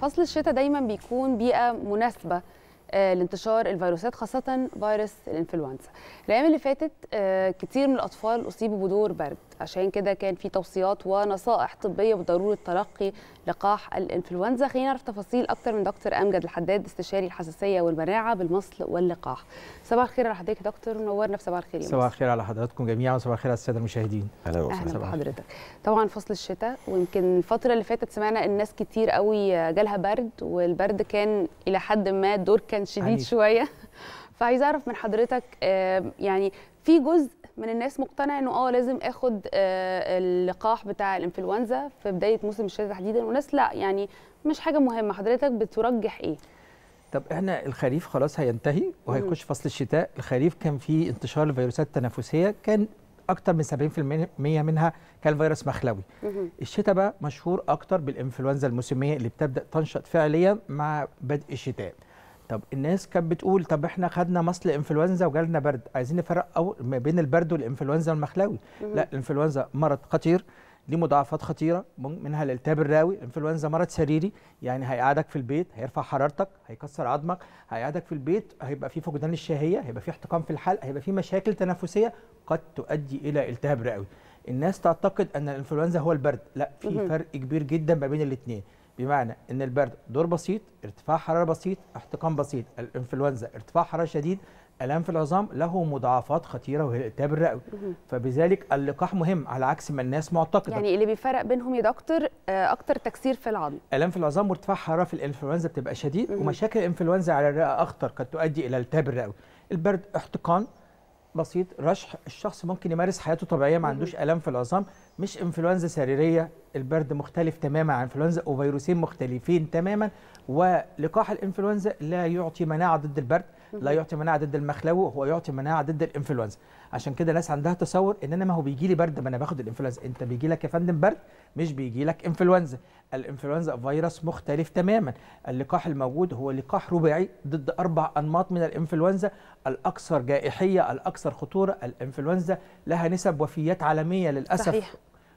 فصل الشتاء دايما بيكون بيئه مناسبه آه، لانتشار الفيروسات خاصه فيروس الانفلونزا الايام اللي فاتت آه، كتير من الاطفال اصيبوا بدور برد عشان كده كان في توصيات ونصائح طبيه بضروره تلقي لقاح الانفلونزا خلينا نعرف تفاصيل اكتر من دكتور امجد الحداد استشاري الحساسيه والمناعه بالمصل واللقاح صباح الخير على حضرتك يا دكتور منورنا في صباح الخير صباح الخير على حضراتكم جميعا وصباح الخير على الساده المشاهدين اهلا وسهلا بحضرتك طبعا فصل الشتاء ويمكن الفتره اللي فاتت سمعنا الناس كتير قوي جالها برد والبرد كان الى حد ما الدور كان شديد عنيف. شويه فعايزه اعرف من حضرتك يعني في جزء من الناس مقتنع انه اه لازم اخد آه، اللقاح بتاع الانفلونزا في بدايه موسم الشتاء تحديدا وناس لا يعني مش حاجه مهمه حضرتك بترجح ايه طب احنا الخريف خلاص هينتهي وهيخش فصل الشتاء الخريف كان فيه انتشار الفيروسات التنفسيه كان اكتر من 70% منها كان فيروس مخلوي الشتاء بقى مشهور اكتر بالانفلونزا الموسميه اللي بتبدا تنشط فعليا مع بدء الشتاء طب الناس كانت بتقول طب احنا خدنا مصل انفلونزا وجالنا برد عايزين نفرق أو ما بين البرد والانفلونزا والمخلاوي لا الانفلونزا مرض خطير ليه مضاعفات خطيره منها الالتهاب الرئوي الانفلونزا مرض سريري يعني هيقعدك في البيت هيرفع حرارتك هيكسر عظمك هيقعدك في البيت هيبقى في فقدان الشهيه هيبقى في احتقان في الحلق هيبقى في مشاكل تنفسيه قد تؤدي الى التهاب رئوي الناس تعتقد ان الانفلونزا هو البرد لا في فرق كبير جدا ما بين الاثنين بمعنى ان البرد دور بسيط ارتفاع حراره بسيط احتقان بسيط الانفلونزا ارتفاع حراره شديد الام في العظام له مضاعفات خطيره وهي الالتهاب الرئوي فبذلك اللقاح مهم على عكس ما الناس معتقده يعني اللي بيفرق بينهم يا دكتور آه، اكتر تكسير في العظم الام في العظام وارتفاع حراره في الانفلونزا بتبقى شديد مم. ومشاكل الانفلونزا على الرئه اخطر قد تؤدي الى التهاب الرئوي البرد احتقان بسيط رشح الشخص ممكن يمارس حياته طبيعيه ما عندوش الام في العظام مش انفلونزا سريريه البرد مختلف تماما عن الانفلونزا وفيروسين مختلفين تماما ولقاح الانفلونزا لا يعطي مناعه ضد البرد لا يعطي مناعه ضد المخلوي هو يعطي مناعه ضد الانفلونزا عشان كده الناس عندها تصور ان انا ما هو بيجي لي برد ما انا باخد الانفلونزا انت بيجي لك يا فندم برد مش بيجي لك انفلونزا الانفلونزا فيروس مختلف تماما اللقاح الموجود هو لقاح رباعي ضد اربع انماط من الانفلونزا الاكثر جائحيه الاكثر خطوره الانفلونزا لها نسب وفيات عالميه للاسف صحيح.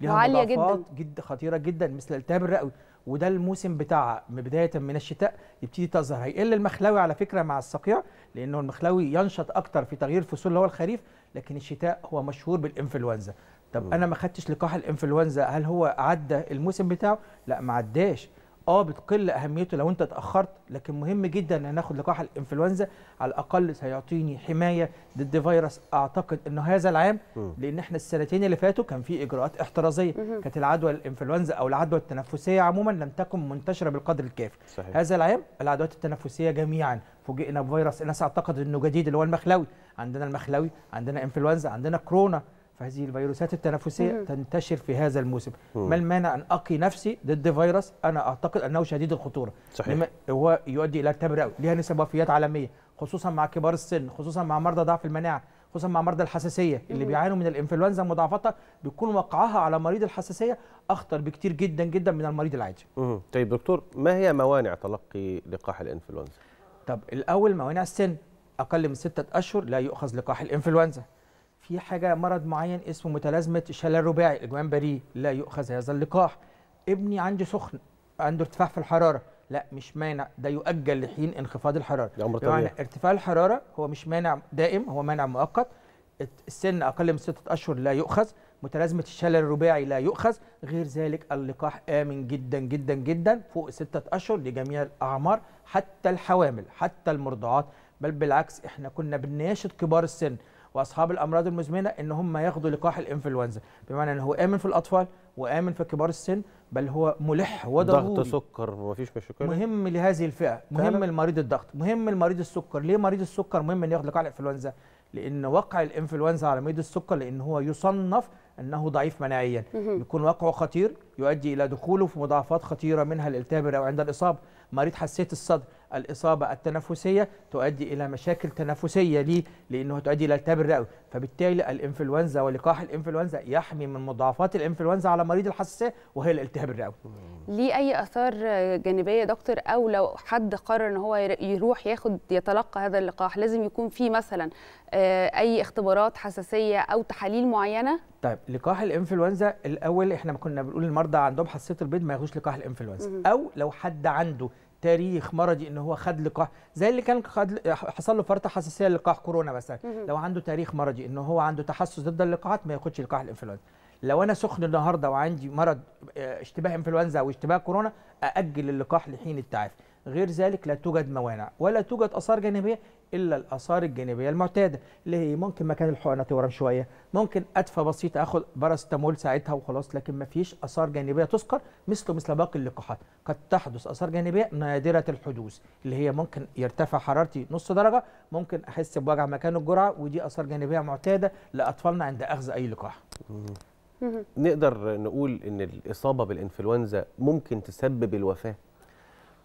ليها وعالية جدا. جدا خطيره جدا مثل التهاب الرئوي وده الموسم بتاعها بدايه من الشتاء يبتدي تظهر هيقل المخلاوي على فكره مع الصقيع لانه المخلاوي ينشط اكتر في تغيير فصول اللي هو الخريف لكن الشتاء هو مشهور بالانفلونزا طب انا ما خدتش لقاح الانفلونزا هل هو عدى الموسم بتاعه لا ما عداش اه بتقل اهميته لو انت اتاخرت لكن مهم جدا ان ناخد لقاح الانفلونزا على الاقل سيعطيني حمايه ضد فيروس اعتقد انه هذا العام لان احنا السنتين اللي فاتوا كان في اجراءات احترازيه كانت العدوى الانفلونزا او العدوى التنفسيه عموما لم تكن منتشره بالقدر الكافي صحيح. هذا العام العدوات التنفسيه جميعا فوجئنا بفيروس الناس اعتقدت انه جديد اللي هو المخلوي عندنا المخلوي عندنا انفلونزا عندنا كورونا فهذه الفيروسات التنفسيه تنتشر في هذا الموسم ما المانع ان اقي نفسي ضد فيروس انا اعتقد انه شديد الخطوره صحيح هو يؤدي الى التبرئ لها نسب وفيات عالميه خصوصا مع كبار السن خصوصا مع مرضى ضعف المناعه خصوصا مع مرضى الحساسيه اللي بيعانوا من الانفلونزا مضاعفتها بيكون وقعها على مريض الحساسيه اخطر بكتير جدا جدا من المريض العادي. طيب دكتور ما هي موانع تلقي لقاح الانفلونزا؟ طب الاول موانع السن اقل من سته اشهر لا يؤخذ لقاح الانفلونزا في حاجه مرض معين اسمه متلازمه الشلل الرباعي الاجوان بريء لا يؤخذ هذا اللقاح ابني عندي سخن عنده ارتفاع في الحراره لا مش مانع ده يؤجل لحين انخفاض الحراره يعني ارتفاع الحراره هو مش مانع دائم هو مانع مؤقت السن اقل من سته اشهر لا يؤخذ متلازمه الشلل الرباعي لا يؤخذ غير ذلك اللقاح امن جدا جدا جدا فوق سته اشهر لجميع الاعمار حتى الحوامل حتى المرضعات بل بالعكس احنا كنا بنناشد كبار السن واصحاب الامراض المزمنه ان هم ياخدوا لقاح الانفلونزا بمعنى ان هو امن في الاطفال وامن في كبار السن بل هو ملح وضروري ضغط سكر مفيش مشاكل مهم لهذه الفئه مهم لمريض الضغط مهم لمريض السكر ليه مريض السكر مهم ان ياخد لقاح الانفلونزا لان وقع الانفلونزا على مريض السكر لان هو يصنف انه ضعيف مناعيا يكون وقعه خطير يؤدي إلى دخوله في مضاعفات خطيرة منها الالتهاب الرئوي عند الإصابة مريض حساسية الصدر الإصابة التنفسية تؤدي إلى مشاكل تنفسية ليه؟ لأنه تؤدي إلى التهاب الرئوي فبالتالي الإنفلونزا ولقاح الإنفلونزا يحمي من مضاعفات الإنفلونزا على مريض الحساسية وهي الالتهاب الرئوي ليه أي آثار جانبية دكتور أو لو حد قرر أن هو يروح ياخد يتلقى هذا اللقاح لازم يكون في مثلا آه، أي اختبارات حساسية أو تحاليل معينة؟ طيب لقاح الإنفلونزا الأول إحنا كنا بنقول المرض النهارده عندهم حساسيه البيض ما ياخدوش لقاح الانفلونزا او لو حد عنده تاريخ مرضي ان هو خد لقاح زي اللي كان خد حصل له فرط حساسيه لقاح كورونا مثلا لو عنده تاريخ مرضي ان هو عنده تحسس ضد اللقاحات ما ياخدش لقاح الانفلونزا لو انا سخن النهارده وعندي مرض آه، اشتباه انفلونزا او اشتباه كورونا ااجل اللقاح لحين التعافي غير ذلك لا توجد موانع ولا توجد اثار جانبيه الا الاثار الجانبيه المعتاده اللي هي ممكن مكان الحقنه تورم شويه ممكن ادفه بسيطه اخد باراستامول ساعتها وخلاص لكن ما فيش اثار جانبيه تذكر مثل مثل باقي اللقاحات قد تحدث اثار جانبيه نادره الحدوث اللي هي ممكن يرتفع حرارتي نص درجه ممكن احس بوجع مكان الجرعه ودي اثار جانبيه معتاده لاطفالنا عند اخذ اي لقاح نقدر نقول ان الاصابه بالانفلونزا ممكن تسبب الوفاه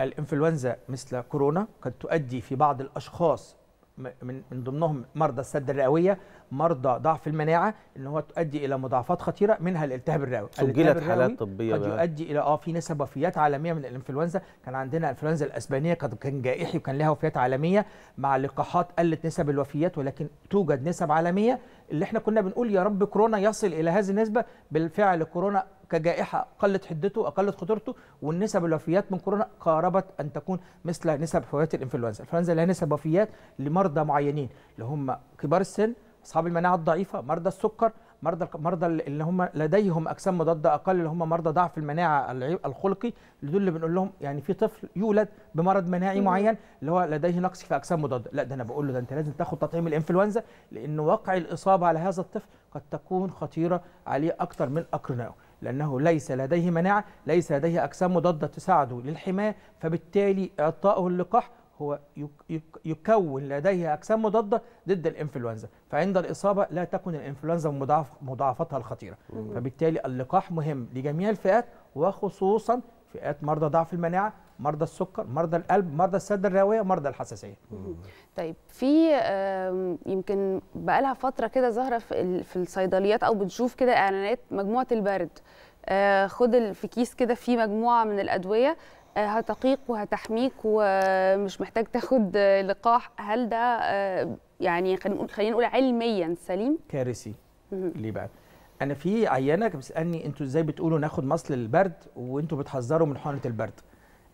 الانفلونزا مثل كورونا قد تؤدي في بعض الاشخاص من من ضمنهم مرضى السد الرئويه مرضى ضعف المناعه ان هو تؤدي الى مضاعفات خطيره منها الالتهاب الرئوي سجلت حالات طبيه قد يؤدي الى اه في نسب وفيات عالميه من الانفلونزا كان عندنا الانفلونزا الاسبانيه قد كان جائحي وكان لها وفيات عالميه مع اللقاحات قلت نسب الوفيات ولكن توجد نسب عالميه اللي احنا كنا بنقول يا رب كورونا يصل الى هذه النسبه بالفعل كورونا كجائحه قلت حدته اقلت خطورته والنسب الوفيات من كورونا قاربت ان تكون مثل نسب وفيات الانفلونزا، الانفلونزا لها نسب وفيات لمرضى معينين اللي هم كبار السن، اصحاب المناعه الضعيفه، مرضى السكر، مرضى مرضى اللي هم لديهم اجسام مضاده اقل اللي هم مرضى ضعف المناعه الخلقي دول اللي بنقول لهم يعني في طفل يولد بمرض مناعي معين اللي هو لديه نقص في اجسام مضاده لا ده انا بقول له ده انت لازم تاخد تطعيم الانفلونزا لان وقع الاصابه على هذا الطفل قد تكون خطيره عليه اكثر من اقرنائه لأنه ليس لديه مناعة ليس لديه أجسام مضادة تساعده للحماية فبالتالي إعطائه اللقاح هو يكون لديه أجسام مضادة ضد الإنفلونزا فعند الإصابة لا تكون الإنفلونزا مضاعف مضاعفتها الخطيرة فبالتالي اللقاح مهم لجميع الفئات وخصوصا فئات مرضى ضعف المناعه مرضى السكر مرضى القلب مرضى السد الرئويه مرضى الحساسيه طيب في يمكن بقى لها فتره كده ظاهره في الصيدليات او بتشوف كده اعلانات مجموعه البرد آه، خد في كيس كده فيه مجموعه من الادويه آه، هتقيك وهتحميك ومش محتاج تاخد لقاح هل ده آه، يعني خلينا نقول علميا سليم كارثي ليه بقى انا في عيانه بتسالني انتوا ازاي بتقولوا ناخد مصل للبرد وانتوا بتحذروا من حقنه البرد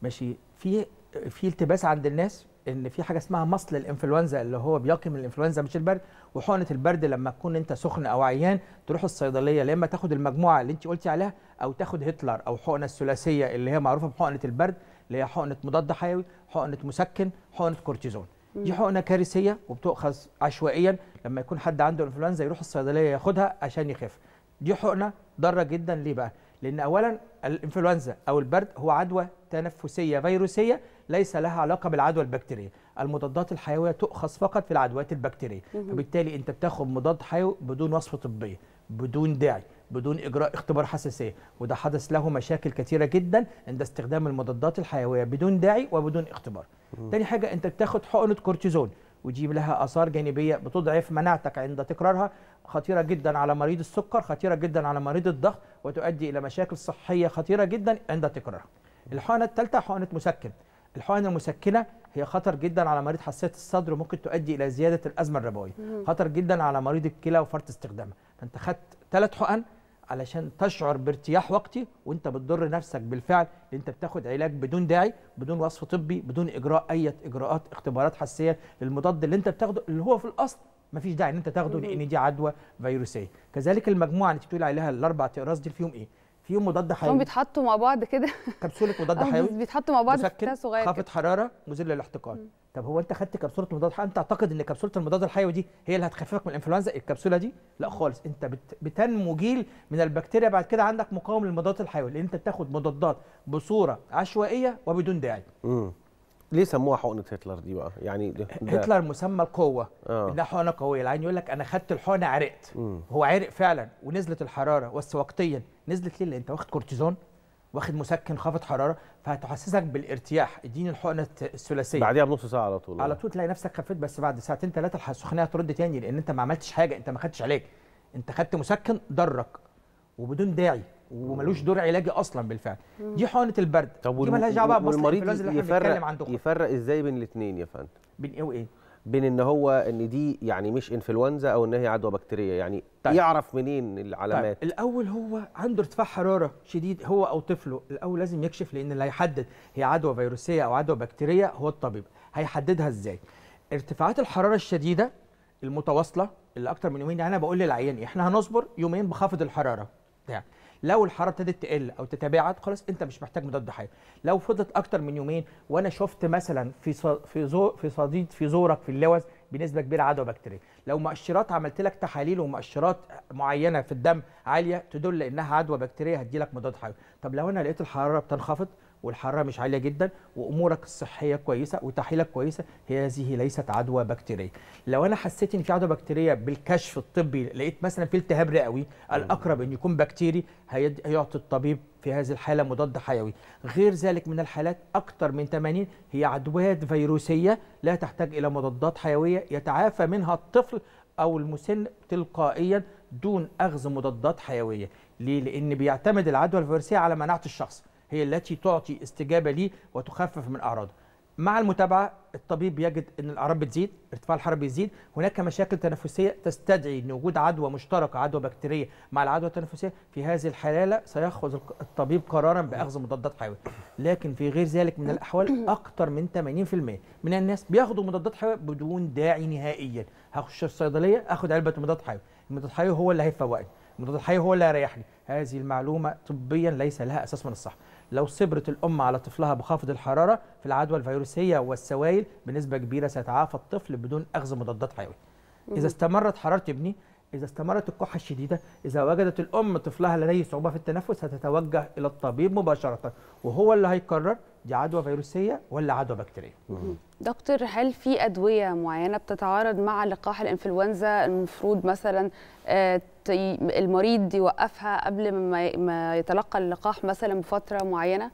ماشي في في التباس عند الناس ان في حاجه اسمها مصل الانفلونزا اللي هو بيقي من الانفلونزا مش البرد وحقنه البرد لما تكون انت سخن او عيان تروح الصيدليه يا اما تاخد المجموعه اللي انت قلتي عليها او تاخد هتلر او حقنه الثلاثيه اللي هي معروفه بحقنه البرد اللي هي حقنه مضاد حيوي حقنه مسكن حقنه كورتيزون دي حقنه كارثيه وبتؤخذ عشوائيا لما يكون حد عنده انفلونزا يروح الصيدليه ياخدها عشان يخف دي حقنه ضاره جدا ليه بقى؟ لان اولا الانفلونزا او البرد هو عدوى تنفسيه فيروسيه ليس لها علاقه بالعدوى البكتيريه المضادات الحيويه تؤخذ فقط في العدوات البكتيريه فبالتالي انت بتاخد مضاد حيوي بدون وصفه طبيه بدون داعي بدون اجراء اختبار حساسيه وده حدث له مشاكل كثيره جدا عند استخدام المضادات الحيويه بدون داعي وبدون اختبار تاني حاجه انت بتاخد حقنه كورتيزون وتجيب لها اثار جانبيه بتضعف مناعتك عند تكرارها خطيره جدا على مريض السكر خطيره جدا على مريض الضغط وتؤدي الى مشاكل صحيه خطيره جدا عند تكرارها الحقنه الثالثه حقنه مسكن الحقن المسكنه هي خطر جدا على مريض حساسيه الصدر وممكن تؤدي الى زياده الازمه الربويه خطر جدا على مريض الكلى وفرط استخدامها فانت خدت ثلاث حقن علشان تشعر بارتياح وقتي وانت بتضر نفسك بالفعل انت بتاخد علاج بدون داعي بدون وصف طبي بدون اجراء اي اجراءات اختبارات حساسيه للمضاد اللي انت بتاخده اللي هو في الاصل ما فيش داعي ان انت تاخده لان دي عدوى فيروسيه كذلك المجموعه اللي انت بتقول عليها الاربع اقراص دي فيهم ايه فيهم مضاد حيوي هم بيتحطوا مع بعض كده كبسوله مضاد حيوي بيتحطوا مع بعض في صغير خافض حراره مذل للاحتقان طب هو انت خدت كبسوله مضاد حيوي انت تعتقد ان كبسوله المضاد الحيوي دي هي اللي هتخففك من الانفلونزا الكبسوله دي لا خالص انت بتنمو جيل من البكتيريا بعد كده عندك مقاوم للمضاد الحيوي لان انت بتاخد مضادات بصوره عشوائيه وبدون داعي ليه سموها حقنه هتلر دي بقى؟ يعني ده هتلر مسمى القوه آه. انها حقنه قويه العين يقول لك انا خدت الحقنه عرقت مم. هو عرق فعلا ونزلت الحراره بس وقتيا نزلت ليه؟ انت واخد كورتيزون واخد مسكن خافض حراره فهتحسسك بالارتياح اديني الحقنه الثلاثيه بعديها بنص ساعه على طول على طول تلاقي نفسك خفيت بس بعد ساعتين ثلاثه السخونيه هترد تاني لان انت ما عملتش حاجه انت ما خدتش علاج انت خدت مسكن ضرك وبدون داعي وملوش دور علاجي اصلا بالفعل دي حقنه البرد طب دي مالهاش دعوه بقى والمريض يفرق يفرق ازاي بين الاثنين يا فندم بين ايه وايه بين ان هو ان دي يعني مش انفلونزا او ان هي عدوى بكتيريه يعني طيب. يعرف منين العلامات طيب. الاول هو عنده ارتفاع حراره شديد هو او طفله الاول لازم يكشف لان اللي هيحدد هي عدوى فيروسيه او عدوى بكتيريه هو الطبيب هيحددها ازاي ارتفاعات الحراره الشديده المتواصله اللي اكتر من يومين يعني انا بقول للعيان احنا هنصبر يومين بخافض الحراره ده لو الحراره ابتدت تقل او تتباعد خلاص انت مش محتاج مضاد حيوي لو فضلت اكتر من يومين وانا شفت مثلا في في زو في صديد في زورك في اللوز بنسبه كبيره عدوى بكتيريه لو مؤشرات عملت لك تحاليل ومؤشرات معينه في الدم عاليه تدل انها عدوى بكتيريه هدي لك مضاد حيوي طب لو انا لقيت الحراره بتنخفض والحراره مش عاليه جدا وامورك الصحيه كويسه وتحليلك كويسه هذه ليست عدوى بكتيريه لو انا حسيت ان في عدوى بكتيريه بالكشف الطبي لقيت مثلا في التهاب رئوي الاقرب ان يكون بكتيري هيعطي الطبيب في هذه الحاله مضاد حيوي غير ذلك من الحالات اكثر من 80 هي عدوات فيروسيه لا تحتاج الى مضادات حيويه يتعافى منها الطفل او المسن تلقائيا دون اخذ مضادات حيويه ليه لان بيعتمد العدوى الفيروسيه على مناعه الشخص هي التي تعطي استجابة لي وتخفف من أعراضه مع المتابعة الطبيب يجد أن الأعراض بتزيد ارتفاع الحرارة بيزيد هناك مشاكل تنفسية تستدعي أن وجود عدوى مشتركة عدوى بكتيرية مع العدوى التنفسية في هذه الحالة سيأخذ الطبيب قرارا بأخذ مضادات حيوية لكن في غير ذلك من الأحوال أكثر من 80% من الناس بيأخذوا مضادات حيوية بدون داعي نهائيا هخش الصيدلية أخذ علبة مضاد حيوي المضاد الحيوي هو اللي هيفوقني المضاد الحيوي هو اللي هيريحني هذه المعلومة طبيا ليس لها أساس من الصحة لو صبرت الأم على طفلها بخافض الحرارة في العدوى الفيروسية والسوائل بنسبة كبيرة سيتعافى الطفل بدون أخذ مضادات حيوية إذا استمرت حرارة ابني إذا استمرت الكحة الشديدة إذا وجدت الأم طفلها لديه صعوبة في التنفس هتتوجه إلى الطبيب مباشرة وهو اللي هيقرر دي عدوى فيروسيه ولا عدوى بكتيريه دكتور هل في ادويه معينه بتتعارض مع لقاح الانفلونزا المفروض مثلا آه، المريض يوقفها قبل ما يتلقى اللقاح مثلا بفتره معينه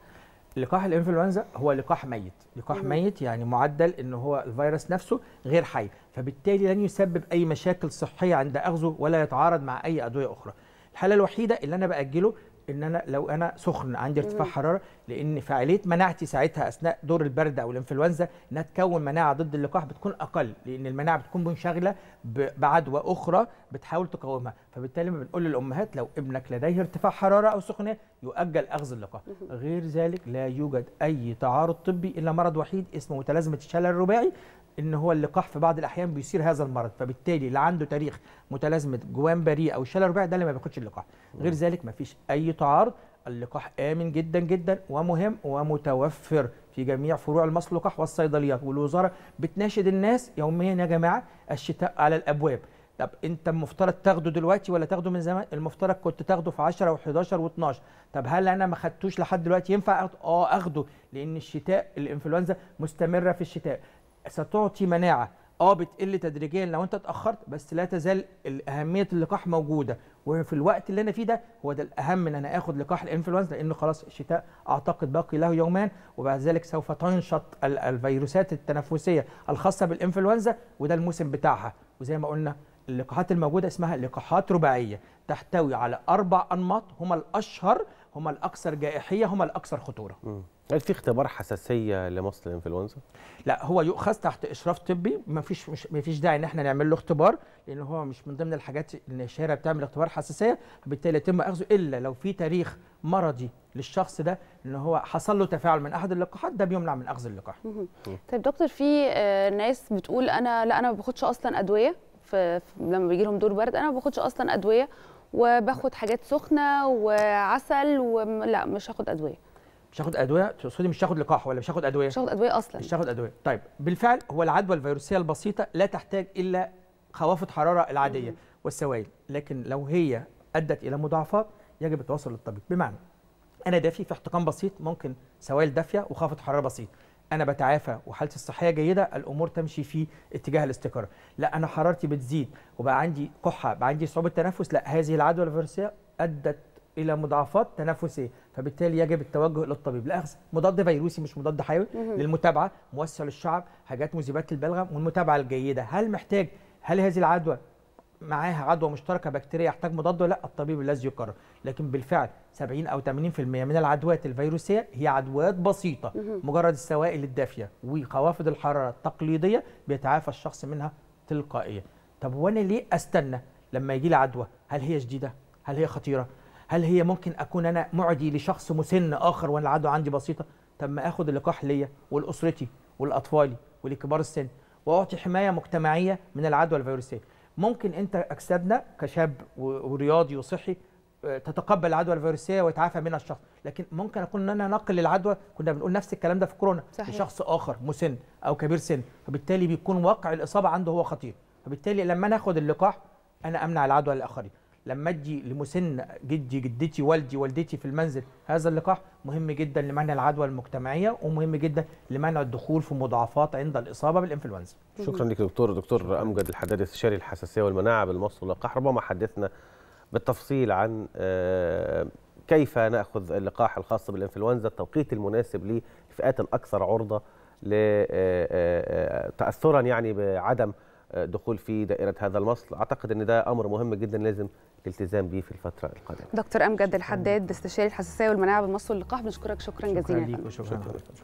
لقاح الانفلونزا هو لقاح ميت لقاح مم. ميت يعني معدل ان هو الفيروس نفسه غير حي فبالتالي لن يسبب اي مشاكل صحيه عند اخذه ولا يتعارض مع اي ادويه اخرى الحاله الوحيده اللي انا باجله ان انا لو انا سخن عندي ارتفاع حراره لان فعاليه مناعتي ساعتها اثناء دور البرد او الانفلونزا انها تكون مناعه ضد اللقاح بتكون اقل لان المناعه بتكون منشغله بعدوى اخرى بتحاول تقاومها فبالتالي ما بنقول للامهات لو ابنك لديه ارتفاع حراره او سخنه يؤجل اخذ اللقاح غير ذلك لا يوجد اي تعارض طبي الا مرض وحيد اسمه متلازمه الشلل الرباعي ان هو اللقاح في بعض الاحيان بيثير هذا المرض فبالتالي اللي عنده تاريخ متلازمه جوان بريء او الشلل الرباعي ده اللي ما بياخدش اللقاح غير نعم. ذلك ما فيش اي تعارض اللقاح آمن جدا جدا ومهم ومتوفر في جميع فروع المصلقح والصيدليات والوزارة بتناشد الناس يوميا يا جماعة الشتاء على الأبواب طب انت المفترض تاخده دلوقتي ولا تاخده من زمان المفترض كنت تاخده في 10 و11 و12 طب هل انا ما خدتوش لحد دلوقتي ينفع اخده اه اخده لان الشتاء الانفلونزا مستمره في الشتاء ستعطي مناعه اه بتقل تدريجيا لو انت اتاخرت بس لا تزال اهميه اللقاح موجوده وفي الوقت اللي انا فيه ده هو ده الاهم ان انا اخد لقاح الانفلونزا لان خلاص الشتاء اعتقد باقي له يومان وبعد ذلك سوف تنشط الفيروسات التنفسيه الخاصه بالانفلونزا وده الموسم بتاعها وزي ما قلنا اللقاحات الموجوده اسمها لقاحات رباعيه تحتوي على اربع انماط هما الاشهر هما الاكثر جائحيه هما الاكثر خطوره. م. هل في اختبار حساسيه لمصل الانفلونزا؟ لا هو يؤخذ تحت اشراف طبي ما فيش مش ما فيش داعي ان احنا نعمل له اختبار لان هو مش من ضمن الحاجات اللي الشهاده بتعمل اختبار حساسيه فبالتالي يتم اخذه الا لو في تاريخ مرضي للشخص ده ان هو حصل له تفاعل من احد اللقاحات ده بيمنع من اخذ اللقاح. طيب دكتور في آه، ناس بتقول انا لا انا ما باخدش اصلا ادويه لما بيجي لهم دور برد انا ما باخدش اصلا ادويه وباخد حاجات سخنه وعسل ولا مش هاخد ادويه. مش هاخد ادويه تقصدي مش هاخد لقاح ولا مش هاخد ادويه مش هاخد ادويه اصلا مش هاخد ادويه طيب بالفعل هو العدوى الفيروسيه البسيطه لا تحتاج الا خوافض حراره العاديه والسوائل لكن لو هي ادت الى مضاعفات يجب التواصل للطبيب بمعنى انا دافي في احتقان بسيط ممكن سوائل دافيه وخافض حراره بسيط انا بتعافى وحالتي الصحيه جيده الامور تمشي في اتجاه الاستقرار لا انا حرارتي بتزيد وبقى عندي كحه بقى عندي صعوبه تنفس لا هذه العدوى الفيروسيه ادت الى مضاعفات تنفسيه فبالتالي يجب التوجه الى الطبيب لاخذ مضاد فيروسي مش مضاد حيوي للمتابعه موسع للشعب حاجات مذيبات البلغم والمتابعه الجيده هل محتاج هل هذه العدوى معاها عدوى مشتركه بكتيريه يحتاج مضاد ولا لا الطبيب الذي يقرر لكن بالفعل 70 او 80% من العدوات الفيروسيه هي عدوات بسيطه مجرد السوائل الدافيه وخوافض الحراره التقليديه بيتعافى الشخص منها تلقائيا طب وانا ليه استنى لما يجي لي عدوى هل هي شديده هل هي خطيره هل هي ممكن اكون انا معدي لشخص مسن اخر وانا العدوى عندي بسيطه طب ما اخد اللقاح ليا ولاسرتي ولاطفالي ولكبار السن واعطي حمايه مجتمعيه من العدوى الفيروسيه ممكن انت اجسادنا كشاب ورياضي وصحي آه، تتقبل العدوى الفيروسيه ويتعافى منها الشخص لكن ممكن اكون ان انا نقل العدوى كنا بنقول نفس الكلام ده في كورونا صحيح. لشخص اخر مسن او كبير سن فبالتالي بيكون واقع الاصابه عنده هو خطير فبالتالي لما ناخد اللقاح انا امنع العدوى للاخرين لما اجي لمسن جدي جدتي والدي والدتي في المنزل هذا اللقاح مهم جدا لمنع العدوى المجتمعيه ومهم جدا لمنع الدخول في مضاعفات عند الاصابه بالانفلونزا. شكرا لك دكتور دكتور امجد الحداد استشاري الحساسيه والمناعه بالمصل واللقاح ربما حدثنا بالتفصيل عن آه، كيف ناخذ اللقاح الخاص بالانفلونزا التوقيت المناسب للفئات الاكثر عرضه آه، آه، تاثرا يعني بعدم دخول في دائره هذا المصل اعتقد ان ده امر مهم جدا لازم الالتزام به في الفتره القادمه. دكتور امجد الحداد استشاري الحساسيه والمناعه بمصر واللقاح بنشكرك شكرا جزيلا. شكرا لك وشكرا